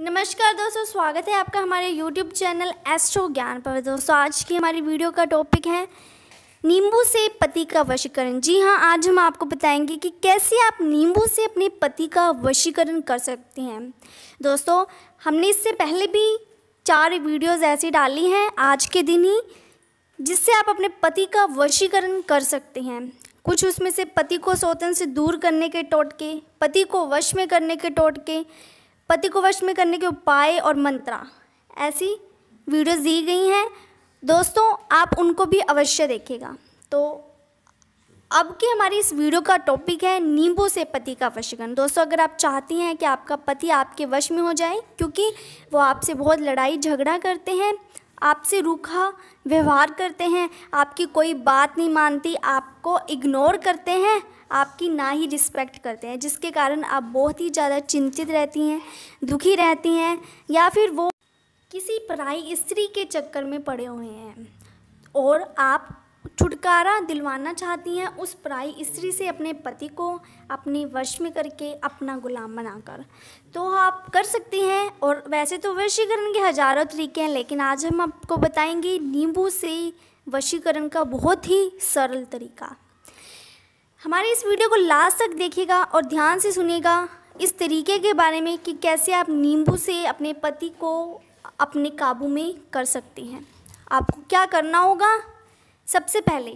नमस्कार दोस्तों स्वागत है आपका हमारे YouTube चैनल एस्ट्रो ज्ञान पर दोस्तों आज की हमारी वीडियो का टॉपिक है नींबू से पति का वशीकरण जी हाँ आज हम आपको बताएंगे कि कैसे आप नींबू से अपने पति का वशीकरण कर सकते हैं दोस्तों हमने इससे पहले भी चार वीडियोज़ ऐसी डाली हैं आज के दिन ही जिससे आप अपने पति का वशीकरण कर सकते हैं कुछ उसमें से पति को सौतन से दूर करने के टोटके पति को वश में करने के टोटके पति को वश में करने के उपाय और मंत्रा ऐसी वीडियोस दी गई हैं दोस्तों आप उनको भी अवश्य देखेगा तो अब की हमारी इस वीडियो का टॉपिक है नींबू से पति का वशीकरण दोस्तों अगर आप चाहती हैं कि आपका पति आपके वश में हो जाए क्योंकि वो आपसे बहुत लड़ाई झगड़ा करते हैं आपसे रूखा व्यवहार करते हैं आपकी कोई बात नहीं मानती आपको इग्नोर करते हैं आपकी ना ही रिस्पेक्ट करते हैं जिसके कारण आप बहुत ही ज़्यादा चिंतित रहती हैं दुखी रहती हैं या फिर वो किसी पराई स्त्री के चक्कर में पड़े हुए हैं और आप छुटकारा दिलवाना चाहती हैं उस पराई स्त्री से अपने पति को अपने वश में करके अपना गुलाम बनाकर तो आप कर सकती हैं और वैसे तो वशीकरण के हज़ारों तरीके हैं लेकिन आज हम आपको बताएंगे नींबू से वशीकरण का बहुत ही सरल तरीका हमारे इस वीडियो को लास्ट तक देखिएगा और ध्यान से सुनिएगा इस तरीके के बारे में कि कैसे आप नींबू से अपने पति को अपने काबू में कर सकती हैं आपको क्या करना होगा सबसे पहले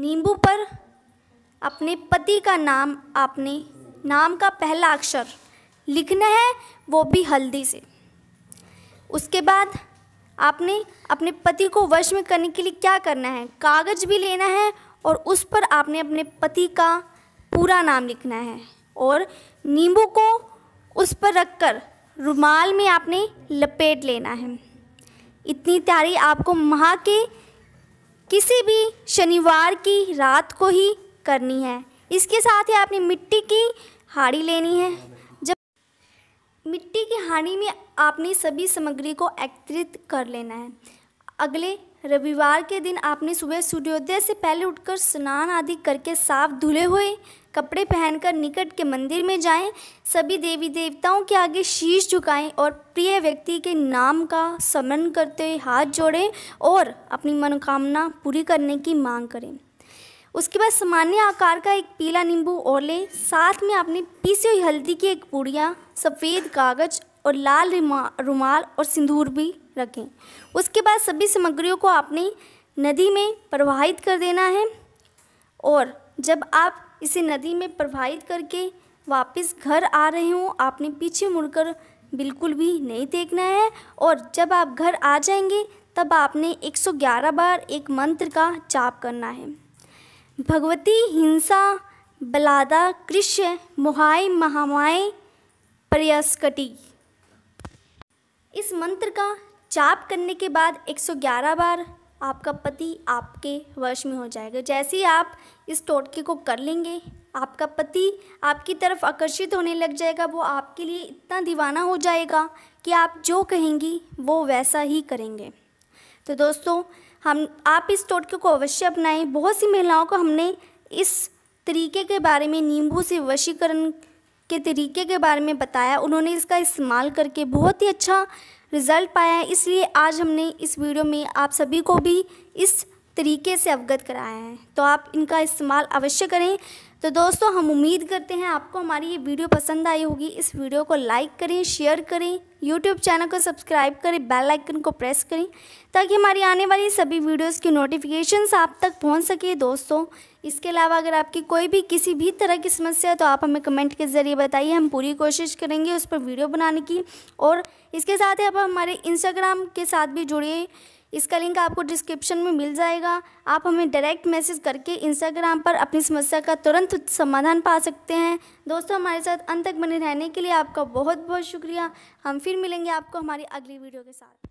नींबू पर अपने पति का नाम आपने नाम का पहला अक्षर लिखना है वो भी हल्दी से उसके बाद आपने अपने पति को वश में करने के लिए क्या करना है कागज़ भी लेना है और उस पर आपने अपने पति का पूरा नाम लिखना है और नींबू को उस पर रखकर रुमाल में आपने लपेट लेना है इतनी तैयारी आपको महा के किसी भी शनिवार की रात को ही करनी है इसके साथ ही आपने मिट्टी की हाड़ी लेनी है जब मिट्टी की हाड़ी में आपने सभी सामग्री को एकत्रित कर लेना है अगले रविवार के दिन आपने सुबह सूर्योदय से पहले उठकर स्नान आदि करके साफ धुले हुए कपड़े पहनकर निकट के मंदिर में जाएं, सभी देवी देवताओं के आगे शीश झुकाएं और प्रिय व्यक्ति के नाम का स्मरण करते हुए हाथ जोड़ें और अपनी मनोकामना पूरी करने की मांग करें उसके बाद सामान्य आकार का एक पीला नींबू और लें साथ में आपने पीसी हुई हल्दी की एक पूड़िया सफ़ेद कागज़ और लाल रुमाल और सिंदूर भी रखें उसके बाद सभी सामग्रियों को आपने नदी में प्रवाहित कर देना है और जब आप इसे नदी में प्रवाहित करके वापस घर आ रहे हों आपने पीछे मुड़कर बिल्कुल भी नहीं देखना है और जब आप घर आ जाएंगे तब आपने 111 बार एक मंत्र का जाप करना है भगवती हिंसा बलादा कृष्य मुहाय महामाय प्रयस्कटी इस मंत्र का जाप करने के बाद 111 बार आपका पति आपके वश में हो जाएगा जैसे ही आप इस टोटके को कर लेंगे आपका पति आपकी तरफ आकर्षित होने लग जाएगा वो आपके लिए इतना दीवाना हो जाएगा कि आप जो कहेंगी वो वैसा ही करेंगे तो दोस्तों हम आप इस टोटके को अवश्य अपनाएं बहुत सी महिलाओं को हमने इस तरीके के बारे में नींबू से वशीकरण के तरीके के बारे में बताया उन्होंने इसका इस्तेमाल करके बहुत ही अच्छा रिज़ल्ट पाया है इसलिए आज हमने इस वीडियो में आप सभी को भी इस तरीके से अवगत कराया है तो आप इनका इस्तेमाल अवश्य करें तो दोस्तों हम उम्मीद करते हैं आपको हमारी ये वीडियो पसंद आई होगी इस वीडियो को लाइक करें शेयर करें यूट्यूब चैनल को सब्सक्राइब करें बेल आइकन को प्रेस करें ताकि हमारी आने वाली सभी वीडियोस की नोटिफिकेशंस आप तक पहुंच सके दोस्तों इसके अलावा अगर आपकी कोई भी किसी भी तरह की समस्या है तो आप हमें कमेंट के ज़रिए बताइए हम पूरी कोशिश करेंगे उस पर वीडियो बनाने की और इसके साथ ही आप हमारे इंस्टाग्राम के साथ भी जुड़िए इसका लिंक आपको डिस्क्रिप्शन में मिल जाएगा आप हमें डायरेक्ट मैसेज करके इंस्टाग्राम पर अपनी समस्या का तुरंत समाधान पा सकते हैं दोस्तों हमारे साथ अंत तक बने रहने के लिए आपका बहुत बहुत शुक्रिया हम फिर मिलेंगे आपको हमारी अगली वीडियो के साथ